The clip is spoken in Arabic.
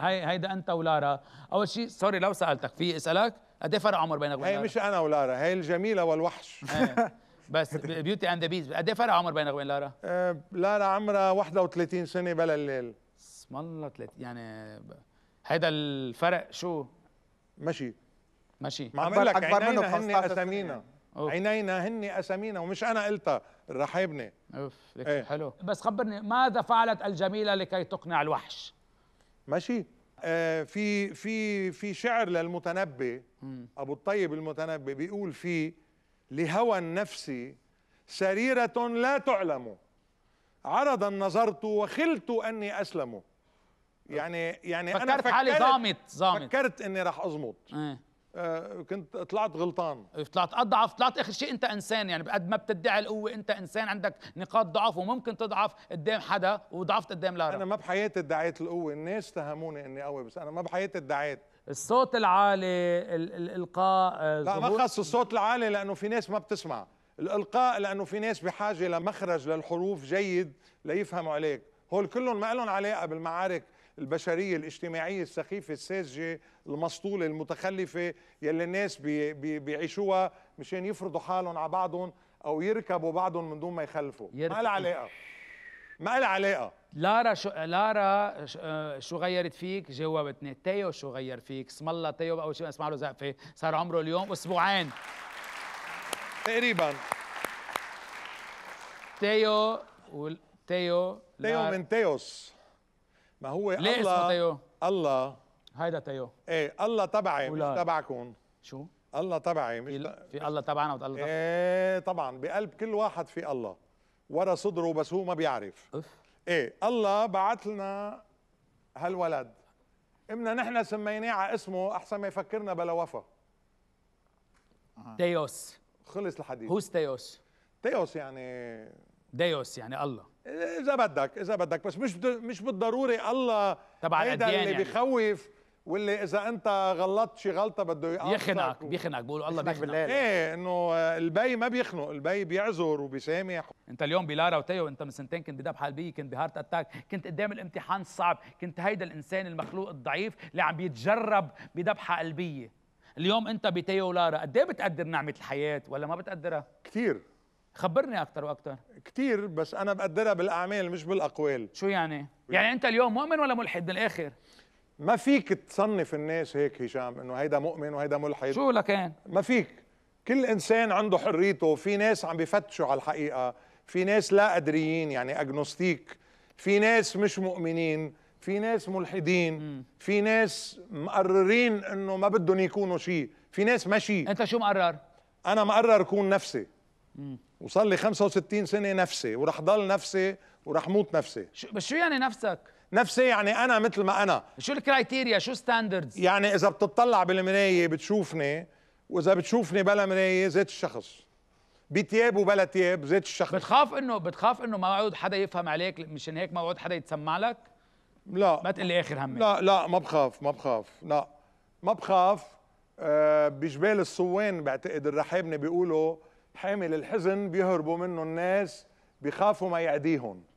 هاي هيدا انت ولارا اول شيء سوري لو سالتك في اسالك قد ايه فرق عمر بينك وبين هي مش انا ولارا هي الجميله والوحش ايه. بس بيوتي اند بيز قد ايه فرق عمر بينك وبين لارا؟ آه، لارا عمرها 31 سنه بلا الليل اسم الله 30 يعني هيدا الفرق شو؟ ماشي ماشي ما عم لك أكبر- منه عينينا هن اسامينا عينينا هن اسامينا ومش انا قلتها الرحابنه اوف لك ايه. حلو بس خبرني ماذا فعلت الجميله لكي تقنع الوحش؟ ماشي آه في في في شعر للمتنبي ابو الطيب المتنبي بيقول فيه لهوى النفس سريرة لا تعلم عرضا نظرت وخلت اني اسلم يعني يعني فكرت انا فكرت حالي ضامت ضامت فكرت اني راح اظمت آه، كنت طلعت غلطان طلعت اضعف طلعت اخر شيء انت انسان يعني قد ما بتدعي القوه انت انسان عندك نقاط ضعف وممكن تضعف قدام حدا وضعفت قدام لارا انا ما بحياتي ادعيت القوه الناس تهموني اني قوي بس انا ما بحياتي ادعيت الصوت العالي الالقاء آه، لا ما خص الصوت العالي لانه في ناس ما بتسمع الالقاء لانه في ناس بحاجه لمخرج للحروف جيد ليفهموا عليك هول كلهم ما لهم علاقه بالمعارك البشريه الاجتماعيه السخيفه الساذجه المسطوله المتخلفه يلي الناس بي بي بيعيشوها مشان يفرضوا حالهم على بعضهم او يركبوا بعضهم من دون ما يخلفوا يرك... ما لها علاقه ما لها علاقه لارا شو لارا آه، شو غيرت فيك؟ جاوبتني تيو شو غير فيك؟ اسم الله تيو اول شيء اسمع له زقفه صار عمره اليوم اسبوعين تقريبا تيو و... تيو تيو من تيوس ما هو ليه الله اسمه تيو؟ الله هيدا تيو ايه الله تبعي مش تبعكم شو؟ الله تبعي مش في, في الله تبعنا وتقال الله ايه طبعا بقلب كل واحد في الله ورا صدره بس هو ما بيعرف أف. ايه الله بعث لنا هالولد امنا نحن سميناه على اسمه احسن ما يفكرنا بلا وفا تيوس خلص الحديث هو تيوس تيوس يعني ديوس يعني الله اذا بدك اذا بدك بس مش مش بالضروري الله تبع هيدا الاديان اللي يعني. بخوف واللي اذا انت غلطت شي غلطه بده يقطعك يخنقك و... بيخنقك بيقولوا الله بيخنق ايه انه البي ما بيخنق البي بيعذر وبيسامح انت اليوم بلارا وتيو انت من سنتين كنت بدب بي كنت بهارت اتاك كنت قدام الامتحان الصعب كنت هيدا الانسان المخلوق الضعيف اللي عم بيتجرب بذبحه قلبيه اليوم انت بتيو ولارا قد ايه بتقدر نعمه الحياه ولا ما بتقدرها كثير خبرني اكثر واكثر كثير بس انا بقدرها بالاعمال مش بالاقوال شو يعني يعني انت اليوم مؤمن ولا ملحد من الاخر ما فيك تصنف الناس هيك هشام انه هيدا مؤمن وهيدا ملحد شو لكان ما فيك كل انسان عنده حريته في ناس عم بفتشوا على الحقيقه في ناس لا ادريين يعني اجنوستيك في ناس مش مؤمنين في ناس ملحدين في ناس مقررين انه ما بدهم يكونوا شيء في ناس ماشي انت شو مقرر انا مقرر اكون نفسي وصار لي 65 سنه نفسي وراح ضل نفسي وراح موت نفسي شو بس شو يعني نفسك؟ نفسي يعني انا مثل ما انا شو الكرايتيريا شو ستاندردز؟ يعني اذا بتطلع بالمرايه بتشوفني واذا بتشوفني بلا مرايه زيت الشخص بتياب وبلا تياب زيت الشخص بتخاف انه بتخاف انه موعود حدا يفهم عليك مشان هيك موعود حدا يتسمع لك؟ لا ما تقول لي اخر همي لا لا ما بخاف ما بخاف لا ما بخاف آه بجبال الصوان بعتقد الرحابنه بيقولوا حامل الحزن بيهربوا منه الناس بيخافوا ما يعديهم